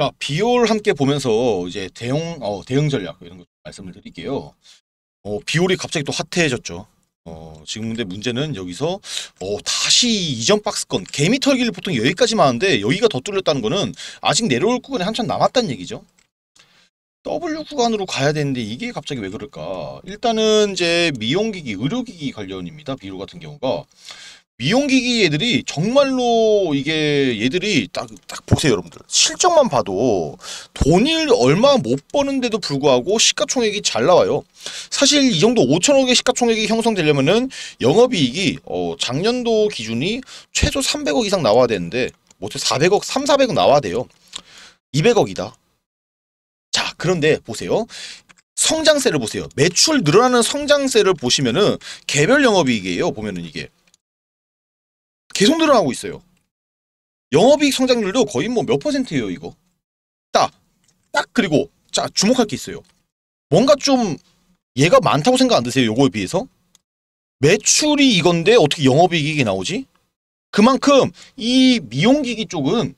자, 아, 비올 함께 보면서 이제 대형 어, 대응 전략 이런 것 말씀을 드릴게요. 어, 비올이 갑자기 또 핫해졌죠. 어, 지금 근데 문제는 여기서 어, 다시 이전 박스권 개미 털기를 보통 여기까지만 하는데 여기가 더 뚫렸다는 거는 아직 내려올 구간이 한참 남았다는 얘기죠. W 구간으로 가야 되는데 이게 갑자기 왜 그럴까? 일단은 이제 미용기기, 의료기기 관련입니다. 비로 같은 경우가 미용기기 얘들이 정말로 이게 얘들이 딱, 딱 보세요 여러분들 실적만 봐도 돈을 얼마 못 버는데도 불구하고 시가총액이 잘 나와요 사실 이 정도 5천억의 시가총액이 형성되려면은 영업이익이 어, 작년도 기준이 최소 300억 이상 나와야 되는데 못 400억 3, 400억 나와야 돼요 200억이다 자 그런데 보세요 성장세를 보세요 매출 늘어나는 성장세를 보시면은 개별 영업이익이에요 보면은 이게 계속 늘어나고 있어요. 영업이익 성장률도 거의 뭐 몇 퍼센트예요 이거. 딱, 딱 그리고 자 주목할 게 있어요. 뭔가 좀 얘가 많다고 생각 안 드세요? 요거에 비해서? 매출이 이건데 어떻게 영업이익이 나오지? 그만큼 이 미용기기 쪽은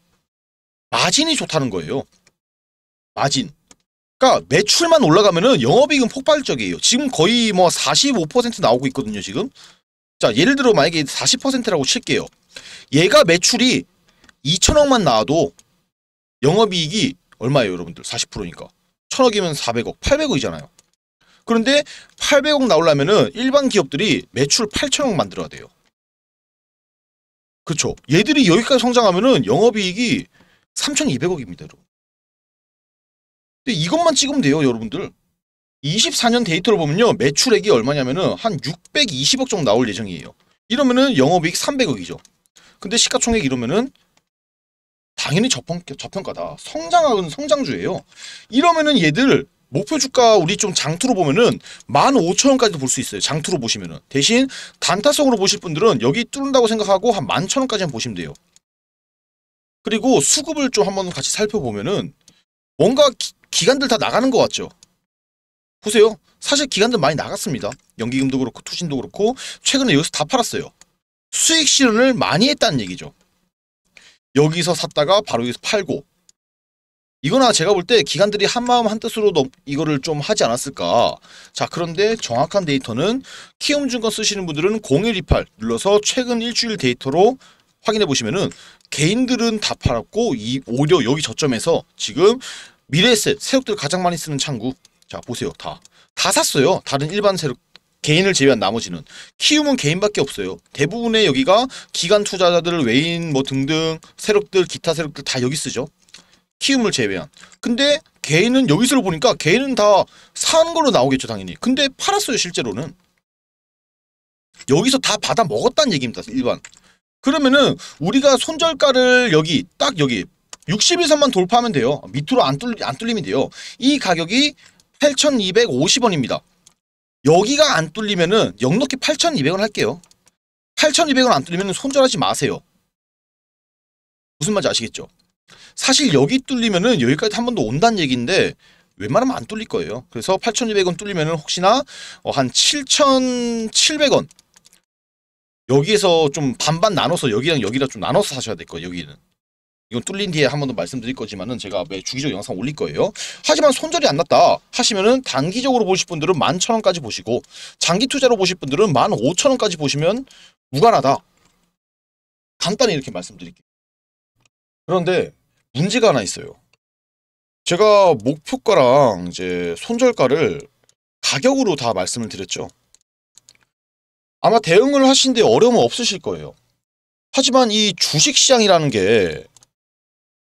마진이 좋다는 거예요. 마진. 그러니까 매출만 올라가면은 영업이익은 폭발적이에요. 지금 거의 뭐 45% 나오고 있거든요, 지금. 자 예를 들어 만약에 40%라고 칠게요. 얘가 매출이 2천억만 나와도 영업이익이 얼마예요 여러분들 40%니까 1천억이면 400억 800억이잖아요. 그런데 800억 나오려면은 일반 기업들이 매출 8천억 만들어야 돼요. 그렇죠. 얘들이 여기까지 성장하면은 영업이익이 3,200억입니다, 여러분. 근데 이것만 찍으면 돼요, 여러분들. 24년 데이터를 보면요. 매출액이 얼마냐면은 한 620억 정도 나올 예정이에요. 이러면은 영업이익 300억이죠. 근데 시가총액 이러면은 당연히 저평, 저평가다. 성장하는 성장주예요. 이러면은 얘들 목표 주가 우리 좀 장투로 보면은 15,000원까지 도볼 수 있어요. 장투로 보시면은. 대신 단타성으로 보실 분들은 여기 뚫는다고 생각하고 한 11,000원까지만 보시면 돼요. 그리고 수급을 좀 한번 같이 살펴보면은 뭔가 기, 기간들 다 나가는 것 같죠. 보세요. 사실 기간들 많이 나갔습니다. 연기금도 그렇고 투신도 그렇고 최근에 여기서 다 팔았어요. 수익 실현을 많이 했다는 얘기죠. 여기서 샀다가 바로 여기서 팔고 이거나 제가 볼 때 기관들이 한마음 한뜻으로 이거를 좀 하지 않았을까 자 그런데 정확한 데이터는 키움증권 쓰시는 분들은 0128 눌러서 최근 일주일 데이터로 확인해 보시면은 개인들은 다 팔았고 이 오히려 여기 저점에서 지금 미래셋 에 새록들 가장 많이 쓰는 창구 자 보세요 다다 다 샀어요 다른 일반 세력 개인을 제외한 나머지는 키움은 개인밖에 없어요. 대부분의 여기가 기관 투자자들 외인 뭐 등등 세력들 기타 세력들 다 여기 쓰죠. 키움을 제외한. 근데 개인은 여기서 보니까 개인은 다 사는 걸로 나오겠죠 당연히. 근데 팔았어요 실제로는. 여기서 다 받아 먹었다는 얘기입니다 일반. 그러면은 우리가 손절가를 여기 딱 여기 61선만 돌파하면 돼요. 밑으로 안, 뚫, 안 뚫리면 돼요. 이 가격이 8,250원입니다. 여기가 안 뚫리면은 영넣기 8,200원 할게요. 8,200원 안 뚫리면 손절하지 마세요. 무슨 말인지 아시겠죠? 사실 여기 뚫리면은 여기까지 한 번 더 온다는 얘기인데 웬만하면 안 뚫릴 거예요. 그래서 8,200원 뚫리면은 혹시나 어한 7,700원 여기에서 좀 반반 나눠서 여기랑 여기랑 좀 나눠서 사셔야 될 거예요. 여기는. 이건 뚫린 뒤에 한 번 더 말씀드릴 거지만은 제가 매 주기적 영상 올릴 거예요. 하지만 손절이 안 났다 하시면은 단기적으로 보실 분들은 11,000원까지 보시고 장기 투자로 보실 분들은 15,000원까지 보시면 무관하다. 간단히 이렇게 말씀드릴게요. 그런데 문제가 하나 있어요. 제가 목표가랑 이제 손절가를 가격으로 다 말씀을 드렸죠. 아마 대응을 하시는데 어려움은 없으실 거예요. 하지만 이 주식시장이라는 게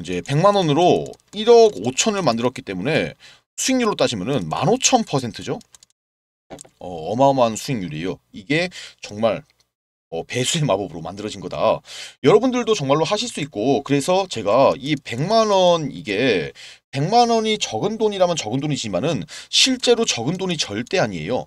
이제 100만 원으로 1억 5천을 만들었기 때문에 수익률로 따지면은 15,000%죠. 어, 마어마한 수익률이에요. 이게 정말 어, 배수의 마법으로 만들어진 거다. 여러분들도 정말로 하실 수 있고 그래서 제가 이 100만 원 이게 100만 원이 적은 돈이라면 적은 돈이지만은 실제로 적은 돈이 절대 아니에요.